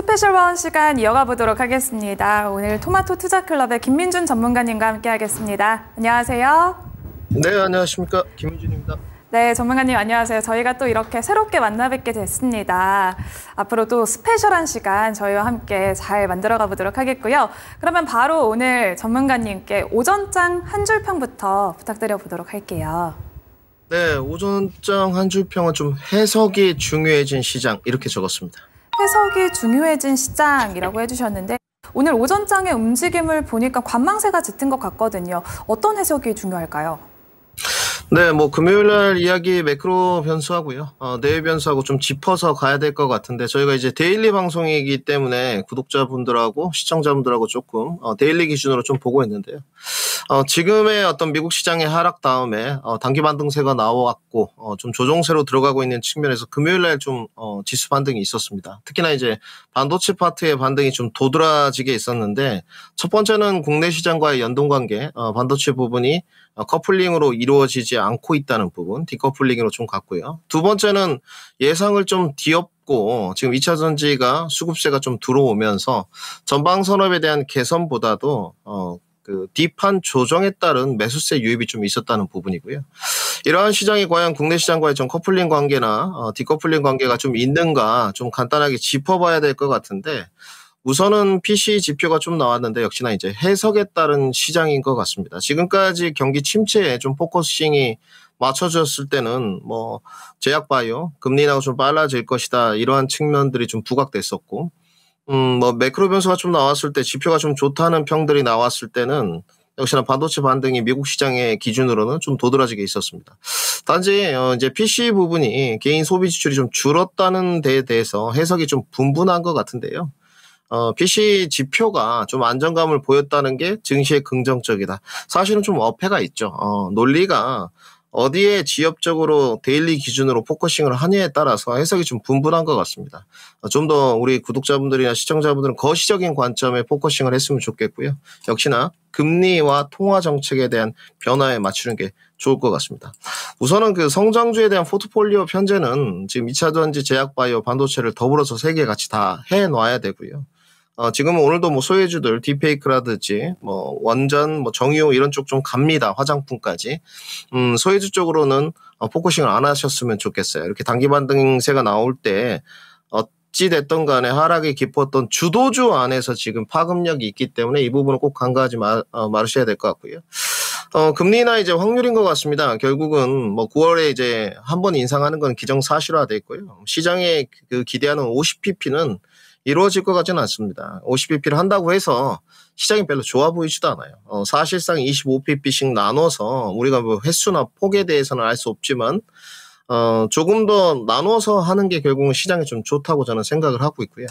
스페셜 와운 시간 이어가 보도록 하겠습니다. 오늘 토마토 투자클럽의 김민준 전문가님과 함께하겠습니다. 안녕하세요. 네, 안녕하십니까. 김민준입니다. 네, 전문가님 안녕하세요. 저희가 또 이렇게 새롭게 만나 뵙게 됐습니다. 앞으로도 스페셜한 시간 저희와 함께 잘 만들어 가보도록 하겠고요. 그러면 바로 오늘 전문가님께 오전장 한 줄평부터 부탁드려 보도록 할게요. 네, 오전장 한 줄평은 좀 해석이 중요해진 시장 이렇게 적었습니다. 해석이 중요해진 시장이라고 해주셨는데 오늘 오전장의 움직임을 보니까 관망세가 짙은 것 같거든요. 어떤 해석이 중요할까요? 네, 뭐 금요일 날 이야기 매크로 변수하고요. 어, 내일 변수하고 좀 짚어서 가야 될 것 같은데 저희가 이제 데일리 방송이기 때문에 구독자분들하고 시청자분들하고 조금 어, 데일리 기준으로 좀 보고 있는데요. 어, 지금의 어떤 미국 시장의 하락 다음에 어, 단기 반등세가 나왔고 어, 좀 조정세로 들어가고 있는 측면에서 금요일 날좀 어, 지수 반등이 있었습니다. 특히나 이제 반도체 파트의 반등이 좀 도드라지게 있었는데 첫 번째는 국내 시장과의 연동 관계 반도체 부분이 어, 커플링으로 이루어지지 않고 있다는 부분, 디커플링으로 좀 같고요. 두 번째는 예상을 좀 뒤엎고 지금 2차 전지가 수급세가 좀 들어오면서 전방 산업에 대한 개선보다도 어, 그 딥한 조정에 따른 매수세 유입이 좀 있었다는 부분이고요. 이러한 시장이 과연 국내 시장과의 좀 커플링 관계나 어, 디커플링 관계가 좀 있는가 좀 간단하게 짚어봐야 될 것 같은데 우선은 PC 지표가 좀 나왔는데 역시나 이제 해석에 따른 시장인 것 같습니다. 지금까지 경기 침체에 좀 포커싱이 맞춰졌을 때는 뭐 제약바이오 금리 나고 좀 빨라질 것이다 이러한 측면들이 좀 부각됐었고 음뭐 매크로 변수가 좀 나왔을 때 지표가 좀 좋다는 평들이 나왔을 때는 역시나 반도체 반등이 미국 시장의 기준으로는 좀 도드라지게 있었습니다. 단지 어 이제 PC 부분이 개인 소비 지출이 좀 줄었다는 데에 대해서 해석이 좀 분분한 것 같은데요. 어, PC 지표가 좀 안정감을 보였다는 게 증시의 긍정적이다. 사실은 좀 어폐가 있죠. 어, 논리가 어디에 지역적으로 데일리 기준으로 포커싱을 하냐에 따라서 해석이 좀 분분한 것 같습니다. 어, 좀더 우리 구독자분들이나 시청자분들은 거시적인 관점에 포커싱을 했으면 좋겠고요. 역시나 금리와 통화 정책에 대한 변화에 맞추는 게 좋을 것 같습니다. 우선은 그 성장주에 대한 포트폴리오 편제는 지금 2차전지 제약바이오 반도체를 더불어서 세 개 같이 다 해놔야 되고요. 어, 지금은 오늘도 뭐 소외주들, 디페이크라든지, 뭐, 원전, 뭐, 정유 이런 쪽 좀 갑니다. 화장품까지. 음, 소외주 쪽으로는 어, 포커싱을 안 하셨으면 좋겠어요. 이렇게 단기 반등세가 나올 때, 어찌됐던 간에 하락이 깊었던 주도주 안에서 지금 파급력이 있기 때문에 이 부분은 꼭 간과하지 마, 어, 마셔야 될 것 같고요. 어, 금리나 이제 확률인 것 같습니다. 결국은 뭐 9월에 이제 한 번 인상하는 건기정사실화됐고요 시장에 그 기대하는 50pp는 이루어질 것 같지는 않습니다. 50pp를 한다고 해서 시장이 별로 좋아 보이지도 않아요. 어, 사실상 25pp씩 나눠서 우리가 뭐 횟수나 폭에 대해서는 알 수 없지만 어, 조금 더 나눠서 하는 게 결국은 시장에 좀 좋다고 저는 생각을 하고 있고요.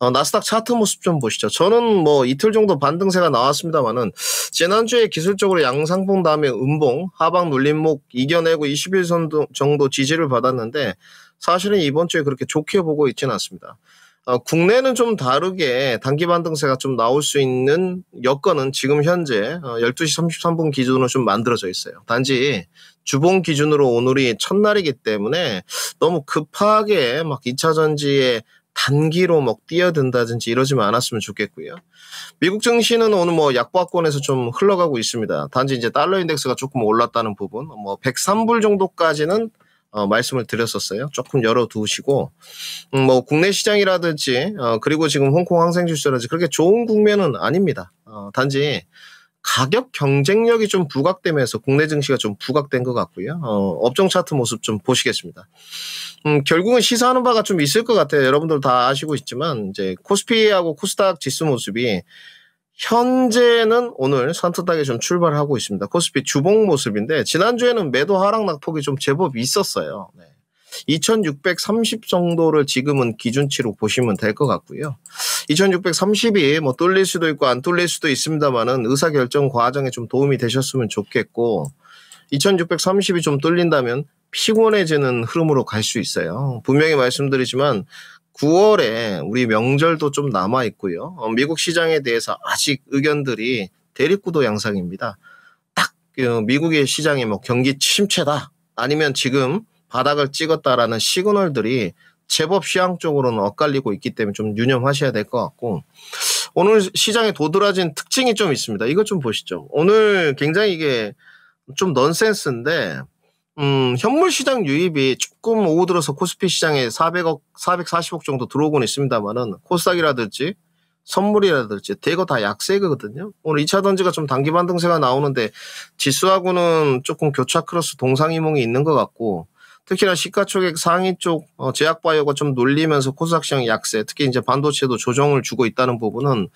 어, 나스닥 차트 모습 좀 보시죠. 저는 뭐 이틀 정도 반등세가 나왔습니다만은 지난주에 기술적으로 양상봉 다음에 음봉 하방 눌림목 이겨내고 21선 정도 지지를 받았는데 사실은 이번 주에 그렇게 좋게 보고 있지는 않습니다. 어, 국내는 좀 다르게 단기 반등세가 좀 나올 수 있는 여건은 지금 현재 어, 12시 33분 기준으로 좀 만들어져 있어요. 단지 주봉 기준으로 오늘이 첫날이기 때문에 너무 급하게 막 2차 전지에 단기로 막 뛰어든다든지 이러지만 않았으면 좋겠고요. 미국 증시는 오늘 뭐 약보합권에서 좀 흘러가고 있습니다. 단지 이제 달러 인덱스가 조금 올랐다는 부분, 뭐 103불 정도까지는 어, 말씀을 드렸었어요. 조금 열어두시고 음, 뭐 국내 시장이라든지 어, 그리고 지금 홍콩 항생지수라든지 그렇게 좋은 국면은 아닙니다. 어, 단지 가격 경쟁력이 좀 부각되면서 국내 증시가 좀 부각된 것 같고요. 어, 업종 차트 모습 좀 보시겠습니다. 음, 결국은 시사하는 바가 좀 있을 것 같아요. 여러분들 다 아시고 있지만 이제 코스피하고 코스닥 지수 모습이 현재는 오늘 산뜻하게 좀 출발하고 있습니다. 코스피 주봉 모습인데 지난주에는 매도 하락 낙폭이 좀 제법 있었어요. 네. 2630 정도를 지금은 기준치로 보시면 될 것 같고요. 2630이 뭐 뚫릴 수도 있고 안 뚫릴 수도 있습니다만은 의사결정 과정에 좀 도움이 되셨으면 좋겠고 2630이 좀 뚫린다면 피곤해지는 흐름으로 갈 수 있어요. 분명히 말씀드리지만 9월에 우리 명절도 좀 남아 있고요. 어, 미국 시장에 대해서 아직 의견들이 대립구도 양상입니다. 딱 어, 미국의 시장이 뭐 경기 침체다 아니면 지금 바닥을 찍었다라는 시그널들이 제법 시향 쪽으로는 엇갈리고 있기 때문에 좀 유념하셔야 될 것 같고 오늘 시장에 도드라진 특징이 좀 있습니다. 이것 좀 보시죠. 오늘 굉장히 이게 좀 넌센스인데 음, 현물 시장 유입이 조금 오고 들어서 코스피 시장에 400억, 440억 정도 들어오곤 있습니다만은 코스닥이라든지 선물이라든지 대거 다 약세거든요. 오늘 2차 던지가 좀 단기 반등세가 나오는데 지수하고는 조금 교차 크로스 동상이몽이 있는 것 같고 특히나 시가총액 상위 쪽 어, 제약바이오가 좀눌리면서 코스닥 시장 약세, 특히 이제 반도체도 조정을 주고 있다는 부분은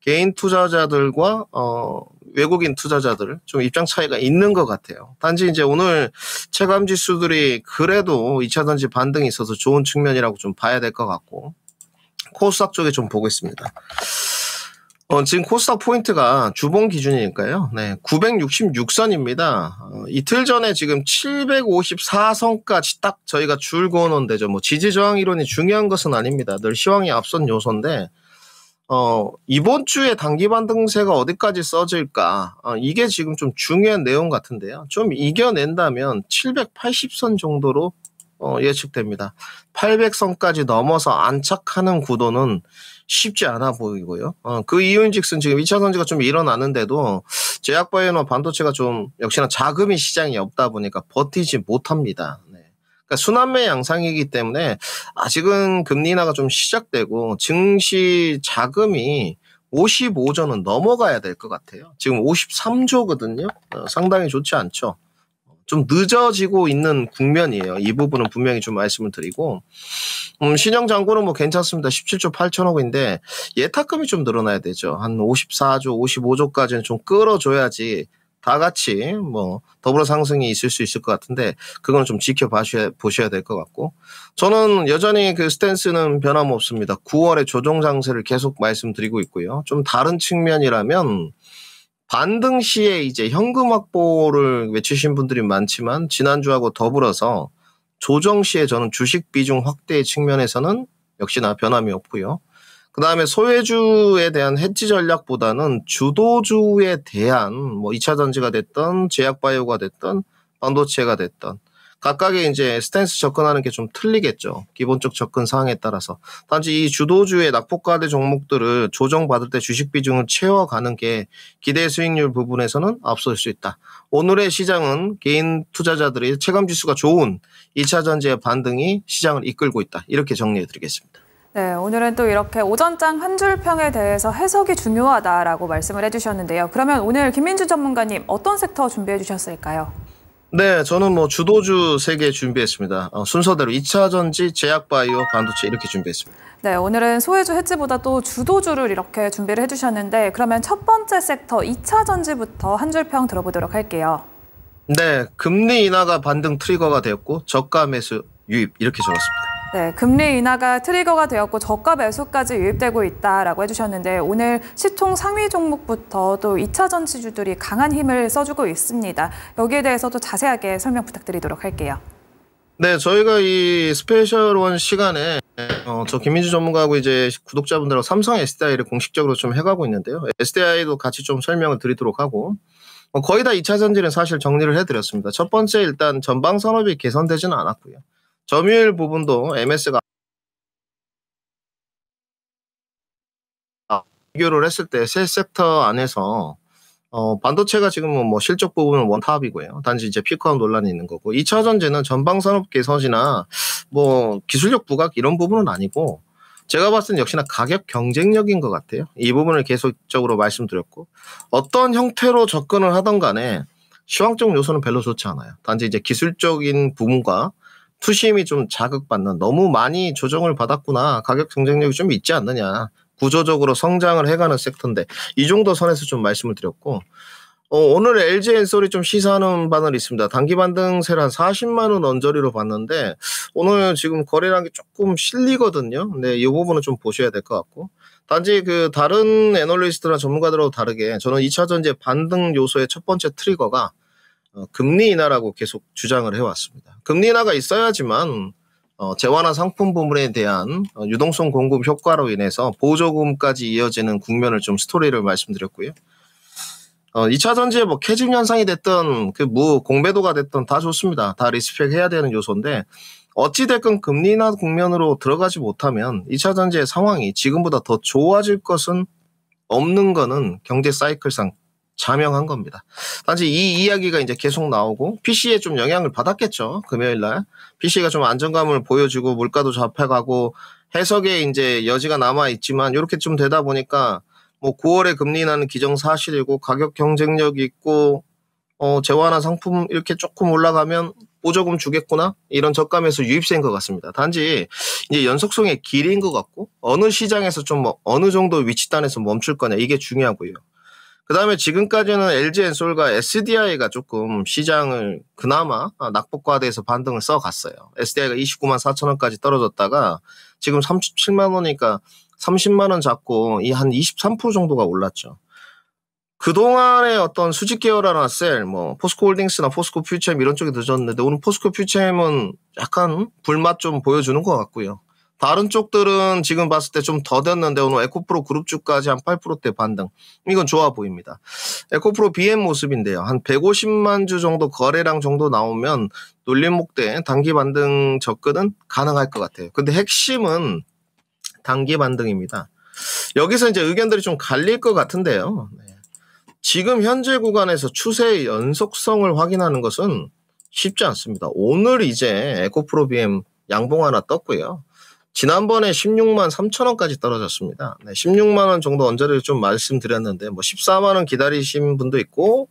개인 투자자들과 어, 외국인 투자자들 좀 입장 차이가 있는 것 같아요. 단지 이제 오늘 체감 지수들이 그래도 2차 전지 반등이 있어서 좋은 측면이라고 좀 봐야 될 것 같고 코스닥 쪽에 좀 보고 있습니다. 어, 지금 코스닥 포인트가 주봉 기준이니까요. 네, 966선입니다. 어, 이틀 전에 지금 754선까지 딱 저희가 줄그어놓은 데죠. 뭐 지지 저항 이론이 중요한 것은 아닙니다. 늘 시황이 앞선 요소인데 어, 이번 주에 단기 반등세가 어디까지 써질까? 어, 이게 지금 좀 중요한 내용 같은데요. 좀 이겨낸다면 780선 정도로 어, 예측됩니다. 800선까지 넘어서 안착하는 구도는 쉽지 않아 보이고요. 어, 그 이유인즉슨 지금 2차 선지가 좀 일어나는데도 제약바이오나 반도체가 좀 역시나 자금이 시장이 없다 보니까 버티지 못합니다. 그러니까 순환매 양상이기 때문에 아직은 금리 인하가 좀 시작되고 증시 자금이 55조는 넘어가야 될 것 같아요. 지금 53조거든요. 어, 상당히 좋지 않죠. 좀 늦어지고 있는 국면이에요. 이 부분은 분명히 좀 말씀을 드리고 음, 신형 장고는뭐 괜찮습니다. 17조 8천억인데 예탁금이 좀 늘어나야 되죠. 한 54조, 55조까지는 좀 끌어줘야지 다 같이 뭐 더불어 상승이 있을 수 있을 것 같은데 그건 좀 지켜보셔야 보셔야 될 것 같고 저는 여전히 그 스탠스는 변함없습니다. 9월에 조정 장세를 계속 말씀드리고 있고요. 좀 다른 측면이라면 반등 시에 이제 현금 확보를 외치신 분들이 많지만 지난주하고 더불어서 조정 시에 저는 주식 비중 확대 측면에서는 역시나 변함이 없고요. 그 다음에 소외주에 대한 해지 전략보다는 주도주에 대한 뭐 2차 전지가 됐던 제약바이오가 됐던 반도체가 됐던 각각의 이제 스탠스 접근하는 게 좀 틀리겠죠. 기본적 접근 사항에 따라서. 단지 이 주도주의 낙폭과대 종목들을 조정받을 때 주식 비중을 채워가는 게 기대 수익률 부분에서는 앞설 수 있다. 오늘의 시장은 개인 투자자들의 체감 지수가 좋은 2차 전지의 반등이 시장을 이끌고 있다. 이렇게 정리해 드리겠습니다. 네, 오늘은 또 이렇게 오전장 한 줄평에 대해서 해석이 중요하다라고 말씀을 해주셨는데요. 그러면 오늘 김민주 전문가님 어떤 섹터 준비해 주셨을까요? 네, 저는 뭐 주도주 세개 준비했습니다. 어, 순서대로 2차 전지, 제약바이오, 반도체 이렇게 준비했습니다. 네, 오늘은 소외주 해지보다 또 주도주를 이렇게 준비를 해주셨는데 그러면 첫 번째 섹터 2차 전지부터 한 줄평 들어보도록 할게요. 네, 금리 인하가 반등 트리거가 되었고 저가 매수 유입 이렇게 적었습니다. 네, 금리 인하가 트리거가 되었고 저가 매수까지 유입되고 있다라고 해주셨는데 오늘 시총 상위 종목부터 또 2차 전지주들이 강한 힘을 써주고 있습니다. 여기에 대해서도 자세하게 설명 부탁드리도록 할게요. 네, 저희가 이 스페셜 원 시간에 어, 저 김민주 전문가하고 이제 구독자분들하고 삼성 SDI를 공식적으로 좀 해가고 있는데요. SDI도 같이 좀 설명을 드리도록 하고 어, 거의 다 2차 전지는 사실 정리를 해드렸습니다. 첫 번째 일단 전방 산업이 개선되지는 않았고요. 점유율 부분도 MS가 비교를 했을 때 세 섹터 안에서 어, 반도체가 지금은 뭐 실적 부분은 원탑이고요. 단지 이제 피크아웃 논란이 있는 거고 2차 전제는 전방 산업 개선이나 뭐 기술력 부각 이런 부분은 아니고 제가 봤을 땐 역시나 가격 경쟁력인 것 같아요. 이 부분을 계속적으로 말씀드렸고 어떤 형태로 접근을 하던 간에 시황적 요소는 별로 좋지 않아요. 단지 이제 기술적인 부분과 투심이 좀 자극받는 너무 많이 조정을 받았구나 가격 경쟁력이 좀 있지 않느냐 구조적으로 성장을 해가는 섹터인데 이 정도 선에서 좀 말씀을 드렸고 어, 오늘 LG 엔솔이 좀 시사하는 바늘 있습니다. 단기 반등세를 한 40만 원 언저리로 봤는데 오늘 지금 거래량이 조금 실리거든요. 근데 이 부분은 좀 보셔야 될 것 같고 단지 그 다른 애널리스트나 전문가들하고 다르게 저는 2차전지의 반등 요소의 첫 번째 트리거가 어, 금리 인하라고 계속 주장을 해왔습니다. 금리 인하가 있어야지만 어, 재화나 상품 부문에 대한 어, 유동성 공급 효과로 인해서 보조금까지 이어지는 국면을 좀 스토리를 말씀드렸고요. 어, 2차 전지에 뭐 캐집 현상이 됐던 그 무 공배도가 됐던 다 좋습니다. 다 리스펙해야 되는 요소인데 어찌됐건 금리 인하 국면으로 들어가지 못하면 2차 전지의 상황이 지금보다 더 좋아질 것은 없는 거는 경제 사이클상 자명한 겁니다. 단지 이 이야기가 이제 계속 나오고 PC에 좀 영향을 받았겠죠. 금요일 날 PC가 좀 안정감을 보여주고 물가도 잡혀가고 해석에 이제 여지가 남아 있지만 이렇게 좀 되다 보니까 뭐 9월에 금리 나는 기정사실이고 가격 경쟁력이 있고 어 재화나 상품 이렇게 조금 올라가면 보조금 뭐 주겠구나 이런 적감에서 유입된것 같습니다. 단지 이제 연속성의 길인 것 같고 어느 시장에서 좀뭐 어느 정도 위치단에서 멈출 거냐 이게 중요하고요. 그 다음에 지금까지는 LG 엔솔과 SDI가 조금 시장을 그나마 낙폭과대에서 반등을 써갔어요. SDI가 29만 4천 원까지 떨어졌다가 지금 37만 원이니까 30만 원 잡고 이 한 23% 정도가 올랐죠. 그동안에 어떤 수직 계열화나 셀, 뭐 포스코 홀딩스나 포스코 퓨처엠 이런 쪽에 늦었는데 오늘 포스코 퓨처엠은 약간 불맛 좀 보여주는 것 같고요. 다른 쪽들은 지금 봤을 때 좀더 됐는데 오늘 에코프로 그룹주까지 한 8%대 반등. 이건 좋아 보입니다. 에코프로 BM 모습인데요. 한 150만 주 정도 거래량 정도 나오면 놀림목대 단기 반등 접근은 가능할 것 같아요. 근데 핵심은 단기 반등입니다. 여기서 이제 의견들이 좀 갈릴 것 같은데요. 네. 지금 현재 구간에서 추세의 연속성을 확인하는 것은 쉽지 않습니다. 오늘 이제 에코프로 BM 양봉 하나 떴고요. 지난번에 16만 3천 원까지 떨어졌습니다. 네, 16만 원 정도 언저리를 좀 말씀드렸는데 뭐 14만 원 기다리신 분도 있고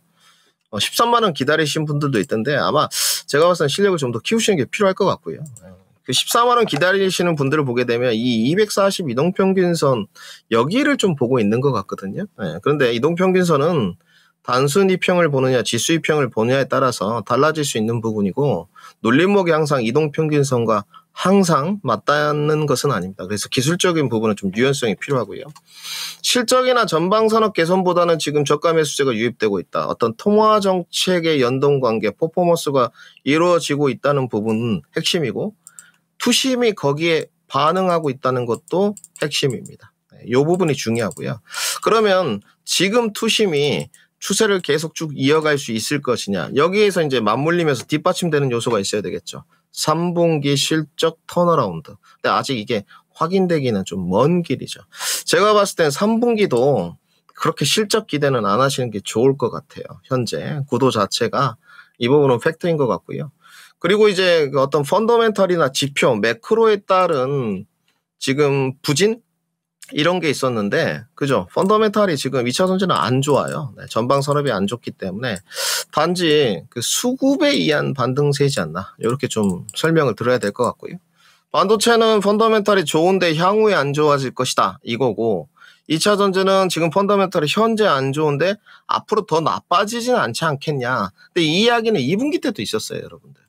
13만 어, 원 기다리신 분들도 있던데 아마 제가 봤을 때 실력을 좀 더 키우시는 게 필요할 것 같고요. 네, 그 14만 원 기다리시는 분들을 보게 되면 이 240 이동평균선 여기를 좀 보고 있는 것 같거든요. 네, 그런데 이동평균선은 단순히 평을 보느냐 지수 이평을 보느냐에 따라서 달라질 수 있는 부분이고 놀림목이 항상 이동평균선과 항상 맞닿는 것은 아닙니다. 그래서 기술적인 부분은 좀 유연성이 필요하고요. 실적이나 전방산업 개선보다는 지금 저가 매수제가 유입되고 있다. 어떤 통화 정책의 연동 관계, 퍼포먼스가 이루어지고 있다는 부분은 핵심이고 투심이 거기에 반응하고 있다는 것도 핵심입니다. 이 네, 부분이 중요하고요. 그러면 지금 투심이 추세를 계속 쭉 이어갈 수 있을 것이냐 여기에서 이제 맞물리면서 뒷받침되는 요소가 있어야 되겠죠. 3분기 실적 턴어라운드. 근데 아직 이게 확인되기는 좀 먼 길이죠. 제가 봤을 땐 3분기도 그렇게 실적 기대는 안 하시는 게 좋을 것 같아요. 현재 구도 자체가 이 부분은 팩트인 것 같고요. 그리고 이제 그 어떤 펀더멘털이나 지표, 매크로에 따른 지금 부진 이런 게 있었는데 그죠? 펀더멘탈이 지금 2차 전지는안 좋아요. 네, 전방 산업이 안 좋기 때문에 단지 그 수급에 의한 반등세지 않나 이렇게 좀 설명을 들어야 될 것 같고요. 반도체는 펀더멘탈이 좋은데 향후에 안 좋아질 것이다 이거고 2차 전지는 지금 펀더멘탈이 현재 안 좋은데 앞으로 더 나빠지진 않지 않겠냐. 근데 이 이야기는 2분기 때도 있었어요, 여러분들.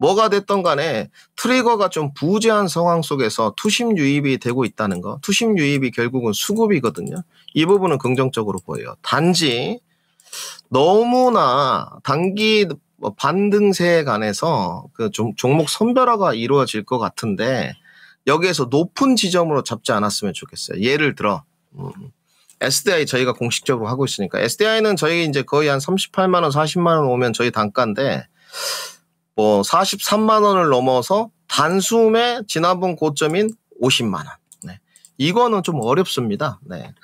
뭐가 됐던 간에 트리거가 좀 부재한 상황 속에서 투심 유입이 되고 있다는 거. 투심 유입이 결국은 수급이거든요. 이 부분은 긍정적으로 보여요. 단지 너무나 단기 반등세에 관해서 그 종목 선별화가 이루어질 것 같은데 여기에서 높은 지점으로 잡지 않았으면 좋겠어요. 예를 들어 SDI 음, 저희가 공식적으로 하고 있으니까 SDI는 저희 이제 거의 한 38만 원, 40만 원 오면 저희 단가인데 뭐 43만 원을 넘어서 단숨에 지난번 고점인 50만 원. 네. 이거는 좀 어렵습니다. 네.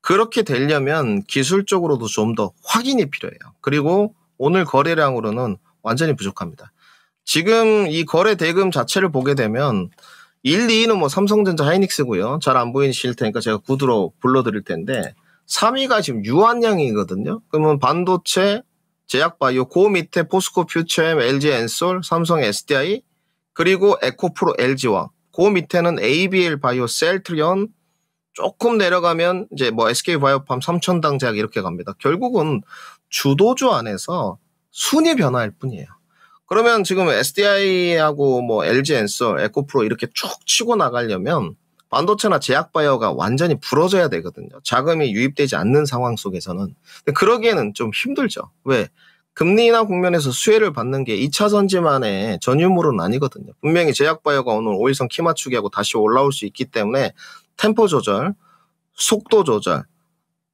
그렇게 되려면 기술적으로도 좀 더 확인이 필요해요. 그리고 오늘 거래량으로는 완전히 부족합니다. 지금 이 거래 대금 자체를 보게 되면 1, 2위는 뭐 삼성전자 하이닉스고요. 잘 안 보이실 테니까 제가 구두로 불러드릴 텐데 3위가 지금 유한양이거든요. 그러면 반도체, 제약바이오, 고 밑에 포스코 퓨처엠, LG 엔솔, 삼성 SDI, 그리고 에코프로 LG와 고 밑에는 ABL 바이오, 셀트리온, 조금 내려가면 이제 뭐 SK 바이오팜, 삼천당 제약 이렇게 갑니다. 결국은 주도주 안에서 순위 변화일 뿐이에요. 그러면 지금 SDI하고 뭐 LG 엔솔, 에코프로 이렇게 쭉 치고 나가려면 반도체나 제약 바이오가 완전히 부러져야 되거든요. 자금이 유입되지 않는 상황 속에서는. 근데 그러기에는 좀 힘들죠. 왜? 금리나 국면에서 수혜를 받는 게 2차 전지만의 전유물은 아니거든요. 분명히 제약 바이오가 오늘 5일선 키 맞추기하고 다시 올라올 수 있기 때문에 템포 조절, 속도 조절,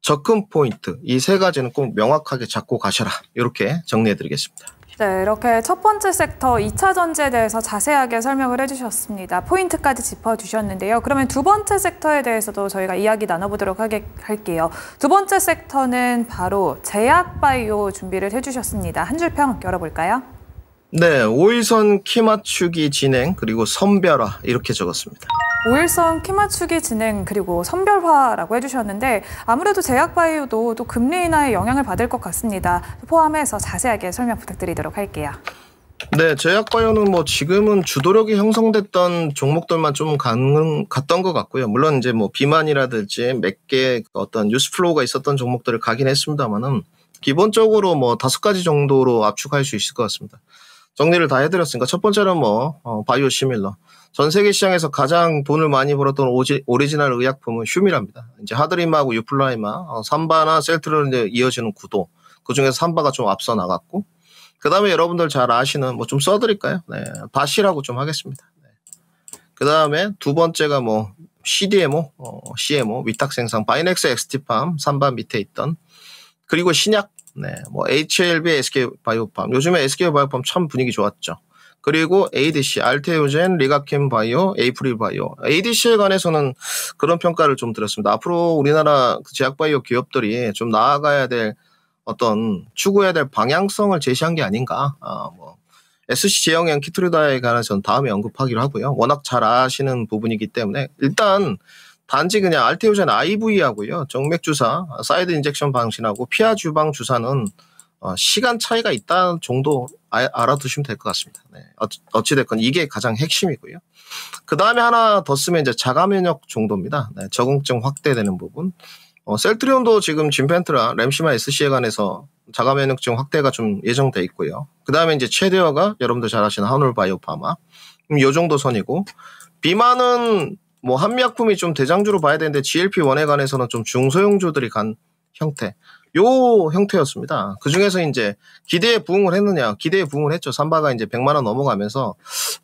접근 포인트 이 세 가지는 꼭 명확하게 잡고 가셔라. 이렇게 정리해 드리겠습니다. 네, 이렇게 첫 번째 섹터 2차 전지에 대해서 자세하게 설명을 해주셨습니다. 포인트까지 짚어주셨는데요. 그러면 두 번째 섹터에 대해서도 저희가 이야기 나눠보도록 하게 할게요. 두 번째 섹터는 바로 제약바이오 준비를 해주셨습니다. 한 줄 평 열어볼까요? 네, 5일선키 맞추기 진행 그리고 선별화 이렇게 적었습니다. 5일선키 맞추기 진행 그리고 선별화라고 해주셨는데 아무래도 제약바이오도 또 금리 인하에 영향을 받을 것 같습니다. 포함해서 자세하게 설명 부탁드리도록 할게요. 네, 제약바이오는 뭐 지금은 주도력이 형성됐던 종목들만 좀 가는, 갔던 것 같고요. 물론 이제 뭐 비만이라든지 몇 개 어떤 뉴스플로우가 있었던 종목들을 가긴 했습니다만은 기본적으로 뭐 다섯 가지 정도로 압축할 수 있을 것 같습니다. 정리를 다 해드렸으니까 첫 번째는 뭐 어, 바이오 시밀러. 전 세계 시장에서 가장 돈을 많이 벌었던 오지, 오리지널 의약품은 휴미랍니다. 이제 하드리마하고 유플라이마, 어, 삼바나 셀트로에 이어지는 구도. 그 중에서 삼바가 좀 앞서 나갔고, 그 다음에 여러분들 잘 아시는 뭐 좀 써드릴까요? 네, 바시라고 좀 하겠습니다. 네. 그 다음에 두 번째가 뭐 CDMO, 어, CMO, 위탁 생산, 바이넥스 엑스티팜, 삼바 밑에 있던 그리고 신약 네, 뭐 HLB, SK 바이오팜. 요즘에 SK 바이오팜 참 분위기 좋았죠. 그리고 ADC, 알테오젠, 리가캠 바이오, 에이프릴 바이오. ADC에 관해서는 그런 평가를 좀 드렸습니다. 앞으로 우리나라 그 제약 바이오 기업들이 좀 나아가야 될 어떤 추구해야 될 방향성을 제시한 게 아닌가. 아, 뭐 SC 제형형 키트리다에 관해서는 다음에 언급하기로 하고요. 워낙 잘 아시는 부분이기 때문에 일단 단지 그냥 알테오젠 IV하고요. 정맥 주사, 사이드 인젝션 방신하고 피하 주방 주사는 어, 시간 차이가 있다는 정도 아, 알아두시면 될 것 같습니다. 네. 어찌 됐건 이게 가장 핵심이고요. 그 다음에 하나 더 쓰면 이제 자가 면역 정도입니다. 네. 적응증 확대되는 부분. 어, 셀트리온도 지금 짐펜트라 램시마 SC에 관해서 자가 면역증 확대가 좀 예정돼 있고요. 그 다음에 이제 최대어가 여러분들 잘 아시는 하놀 바이오파마. 이 음, 정도 선이고 비만은 뭐 한미약품이 좀 대장주로 봐야 되는데 GLP-1에 관해서는 좀 중소형주들이 간 형태. 요 형태였습니다. 그 중에서 이제 기대에 부응을 했느냐, 기대에 부응을 했죠. 삼바가 이제 100만원 넘어가면서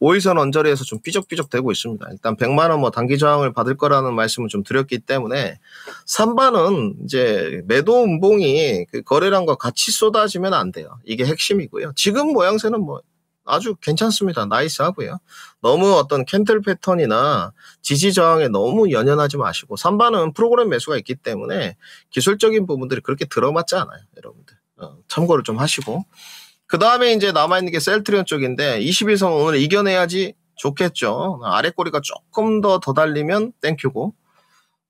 5일선 언저리에서 좀 삐적삐적 되고 있습니다. 일단 100만원 뭐 단기 저항을 받을 거라는 말씀을 좀 드렸기 때문에 삼바는 이제 매도 운봉이 그 거래량과 같이 쏟아지면 안 돼요. 이게 핵심이고요. 지금 모양새는 뭐 아주 괜찮습니다. 나이스하고요. 너무 어떤 캔들 패턴이나 지지 저항에 너무 연연하지 마시고 3반은 프로그램 매수가 있기 때문에 기술적인 부분들이 그렇게 들어맞지 않아요. 여러분들 어, 참고를 좀 하시고 그 다음에 이제 남아있는 게 셀트리온 쪽인데 21선 오늘 이겨내야지 좋겠죠. 아래 꼬리가 조금 더 더 달리면 땡큐고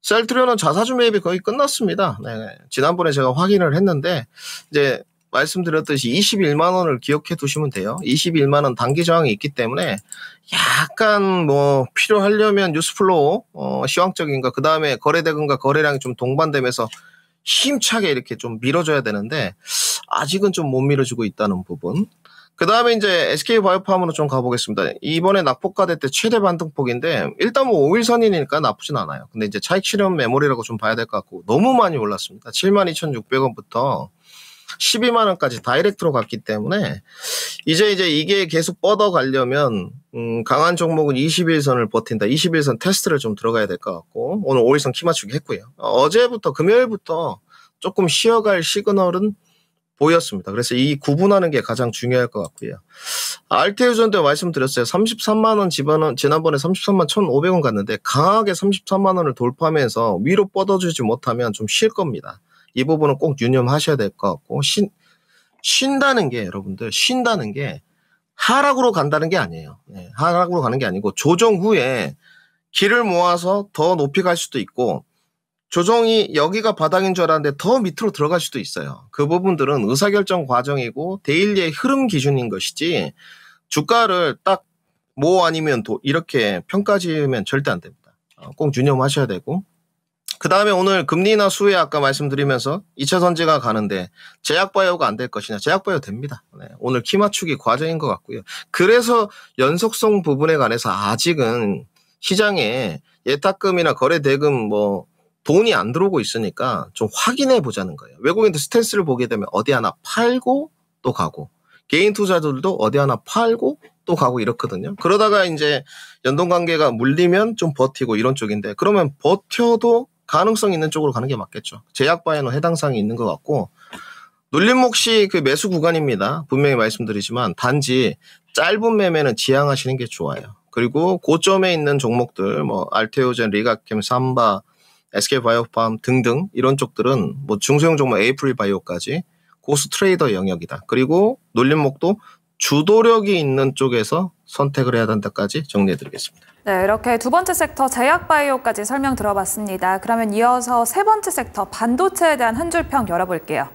셀트리온은 자사주 매입이 거의 끝났습니다. 네 지난번에 제가 확인을 했는데 이제 말씀드렸듯이 21만 원을 기억해 두시면 돼요. 21만 원 단기 저항이 있기 때문에 약간 뭐 필요하려면 뉴스플로우 어, 시황적인가 그 다음에 거래대금과 거래량이 좀 동반되면서 힘차게 이렇게 좀 밀어줘야 되는데 아직은 좀 못 밀어주고 있다는 부분. 그 다음에 이제 SK 바이오팜으로 좀 가보겠습니다. 이번에 낙폭가대 때 최대 반등폭인데 일단 뭐 5일선이니까 나쁘진 않아요. 근데 이제 차익 실현 메모리라고 좀 봐야 될 것 같고 너무 많이 올랐습니다. 72,600원부터 12만 원까지 다이렉트로 갔기 때문에 이제 이제 이게 계속 뻗어 가려면 음, 강한 종목은 21선을 버틴다. 21선 테스트를 좀 들어가야 될 것 같고 오늘 5일선 키 맞추기 했고요. 어제부터 금요일부터 조금 쉬어갈 시그널은 보였습니다. 그래서 이 구분하는 게 가장 중요할 것 같고요. RTU 전때 말씀드렸어요. 33만 원 집안은 지난번에 33만 1,500원 갔는데 강하게 33만 원을 돌파하면서 위로 뻗어주지 못하면 좀 쉴 겁니다. 이 부분은 꼭 유념하셔야 될 것 같고 쉰 쉰다는 게 여러분들 쉰다는 게 하락으로 간다는 게 아니에요. 네, 하락으로 가는 게 아니고 조정 후에 길을 모아서 더 높이 갈 수도 있고 조정이 여기가 바닥인 줄 알았는데 더 밑으로 들어갈 수도 있어요. 그 부분들은 의사결정 과정이고 데일리의 흐름 기준인 것이지 주가를 딱 뭐 아니면 도 이렇게 평가 지으면 절대 안 됩니다. 어, 꼭 유념하셔야 되고 그 다음에 오늘 금리나 수혜 아까 말씀드리면서 2차 선제가 가는데 제약바이오가 안 될 것이냐. 제약바이오 됩니다. 네. 오늘 키 맞추기 과정인것 같고요. 그래서 연속성 부분에 관해서 아직은 시장에 예탁금이나 거래대금 뭐 돈이 안 들어오고 있으니까 좀 확인해 보자는 거예요. 외국인들 스탠스를 보게 되면 어디 하나 팔고 또 가고 개인 투자들도 어디 하나 팔고 또 가고 이렇거든요. 그러다가 이제 연동관계가 물리면 좀 버티고 이런 쪽인데 그러면 버텨도 가능성 있는 쪽으로 가는 게 맞겠죠. 제약바에는 해당 사항이 있는 것 같고 놀림목시 그 매수 구간입니다. 분명히 말씀드리지만 단지 짧은 매매는 지향하시는게 좋아요. 그리고 고점에 있는 종목들 뭐 알테오젠, 리가캠, 삼바, SK바이오팜 등등 이런 쪽들은 뭐 중소형 종목 에이프릴바이오까지 고스 트레이더 영역이다. 그리고 놀림목도 주도력이 있는 쪽에서 선택을 해야 한다까지 정리해드리겠습니다. 네, 이렇게 두 번째 섹터 제약바이오까지 설명 들어봤습니다. 그러면 이어서 세 번째 섹터 반도체에 대한 한 줄 평 열어볼게요.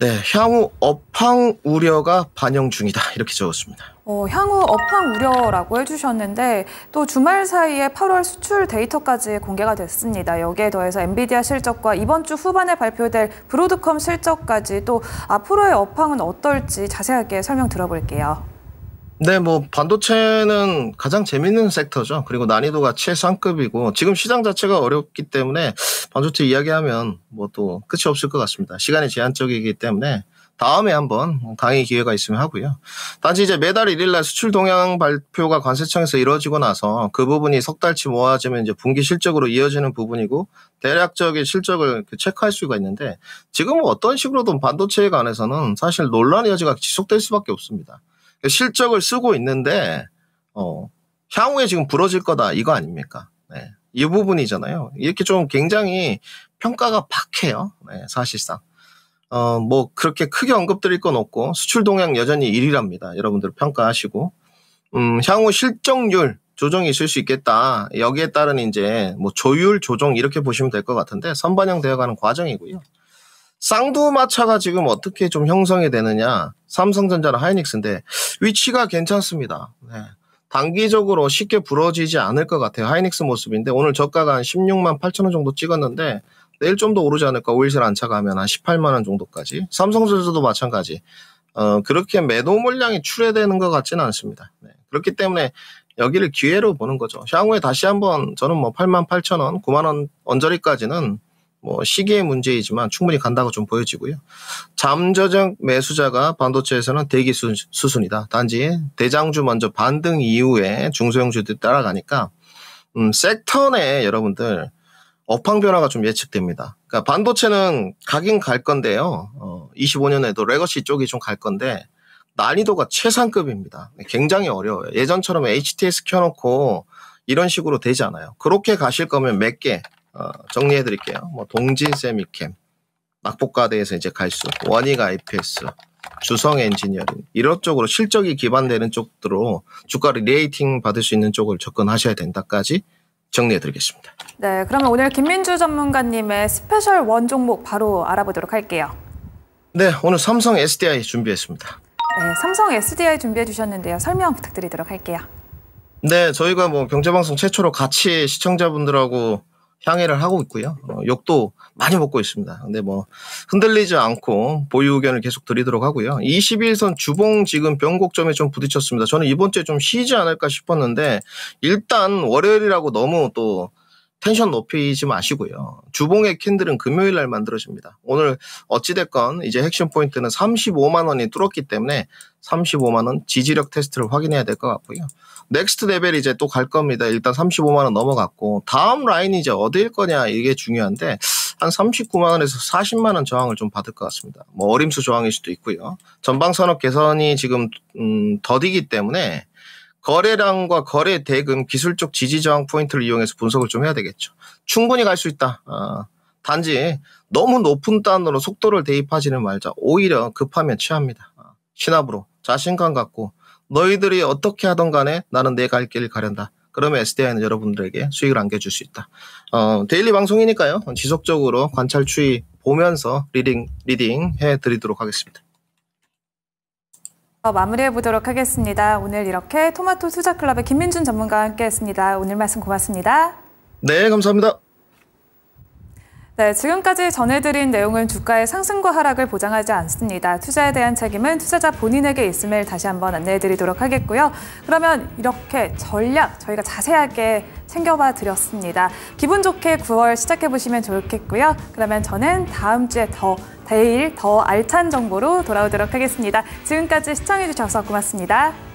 네, 향후 업황 우려가 반영 중이다 이렇게 적었습니다. 어, 향후 업황 우려라고 해주셨는데 또 주말 사이에 8월 수출 데이터까지 공개가 됐습니다. 여기에 더해서 엔비디아 실적과 이번 주 후반에 발표될 브로드컴 실적까지 또 앞으로의 업황은 어떨지 자세하게 설명 들어볼게요. 네, 뭐 반도체는 가장 재밌는 섹터죠. 그리고 난이도가 최상급이고 지금 시장 자체가 어렵기 때문에 반도체 이야기하면 뭐 또 끝이 없을 것 같습니다. 시간이 제한적이기 때문에 다음에 한번 강의 기회가 있으면 하고요. 단지 이제 매달 1일 날 수출 동향 발표가 관세청에서 이루어지고 나서 그 부분이 석 달치 모아지면 이제 분기 실적으로 이어지는 부분이고 대략적인 실적을 그 체크할 수가 있는데 지금 어떤 식으로든 반도체에 관해서는 사실 논란의 여지가 지속될 수밖에 없습니다. 실적을 쓰고 있는데 어, 향후에 지금 부러질 거다 이거 아닙니까? 네. 이 부분이잖아요. 이렇게 좀 굉장히 평가가 박해요. 네, 사실상. 어, 뭐 그렇게 크게 언급드릴 건 없고 수출 동향 여전히 1위랍니다. 여러분들 평가하시고 음, 향후 실적률 조정이 있을 수 있겠다. 여기에 따른 이제 뭐 조율 조정 이렇게 보시면 될 것 같은데 선반영 되어가는 과정이고요. 쌍두마차가 지금 어떻게 좀 형성이 되느냐. 삼성전자나 하이닉스인데 위치가 괜찮습니다. 네. 단기적으로 쉽게 부러지지 않을 것 같아요. 하이닉스 모습인데 오늘 저가가 한 16만 8천 원 정도 찍었는데 내일 좀 더 오르지 않을까. 5일실 안차가면 한 18만 원 정도까지. 삼성전자도 마찬가지. 어, 그렇게 매도 물량이 출회되는 것 같지는 않습니다. 네. 그렇기 때문에 여기를 기회로 보는 거죠. 향후에 다시 한번 저는 뭐 8만 8천 원, 9만 원 언저리까지는 뭐 시기의 문제이지만 충분히 간다고 좀 보여지고요. 잠재적 매수자가 반도체에서는 대기 수순이다. 단지 대장주 먼저 반등 이후에 중소형주들이 따라가니까 음, 섹터 내 여러분들 업황 변화가 좀 예측됩니다. 그러니까 반도체는 가긴 갈 건데요. 어, 25년에도 레거시 쪽이 좀 갈 건데 난이도가 최상급입니다. 굉장히 어려워요. 예전처럼 HTS 켜놓고 이런 식으로 되지 않아요. 그렇게 가실 거면 몇 개, 어, 정리해 드릴게요. 뭐 동진 세미캠, 막복과대에서 이제 갈수, 원익 IPS, 주성 엔지니어링 이런 쪽으로 실적이 기반되는 쪽으로 주가 리레이팅 받을 수 있는 쪽을 접근하셔야 된다까지 정리해드리겠습니다. 네, 그러면 오늘 김민주 전문가님의 스페셜 원 종목 바로 알아보도록 할게요. 네, 오늘 삼성 SDI 준비했습니다. 네, 삼성 SDI 준비해 주셨는데요. 설명 부탁드리도록 할게요. 네, 저희가 뭐 경제방송 최초로 같이 시청자분들하고 향해를 하고 있고요. 어, 욕도 많이 먹고 있습니다. 근데 뭐 흔들리지 않고 보유 의견을 계속 드리도록 하고요. 21선 주봉 지금 변곡점에 좀 부딪혔습니다. 저는 이번 주에 좀 쉬지 않을까 싶었는데 일단 월요일이라고 너무 또 텐션 높이지 마시고요. 주봉의 캔들은 금요일 날 만들어집니다. 오늘 어찌됐건 이제 핵심 포인트는 35만 원이 뚫었기 때문에 35만 원 지지력 테스트를 확인해야 될 것 같고요. 넥스트 레벨 이제 또 갈 겁니다. 일단 35만 원 넘어갔고 다음 라인이 이제 어디일 거냐 이게 중요한데 한 39만 원에서 40만 원 저항을 좀 받을 것 같습니다. 뭐 어림수 저항일 수도 있고요. 전방 산업 개선이 지금 음, 더디기 때문에 거래량과 거래 대금, 기술적 지지 저항 포인트를 이용해서 분석을 좀 해야 되겠죠. 충분히 갈 수 있다. 아, 단지 너무 높은 단으로 속도를 대입하지는 말자. 오히려 급하면 취합니다. 아, 신압으로 자신감 갖고 너희들이 어떻게 하던 간에 나는 내 갈 길을 가련다. 그러면 SDI는 여러분들에게 수익을 안겨줄 수 있다. 어, 데일리 방송이니까요. 지속적으로 관찰 추이 보면서 리딩, 리딩 해드리도록 하겠습니다. 마무리해 보도록 하겠습니다. 오늘 이렇게 토마토 투자클럽의 김민준 전문가와 함께했습니다. 오늘 말씀 고맙습니다. 네, 감사합니다. 네, 지금까지 전해드린 내용은 주가의 상승과 하락을 보장하지 않습니다. 투자에 대한 책임은 투자자 본인에게 있음을 다시 한번 안내해드리도록 하겠고요. 그러면 이렇게 전략 저희가 자세하게 챙겨봐 드렸습니다. 기분 좋게 9월 시작해보시면 좋겠고요. 그러면 저는 다음 주에 더 내일 더 알찬 정보로 돌아오도록 하겠습니다. 지금까지 시청해주셔서 고맙습니다.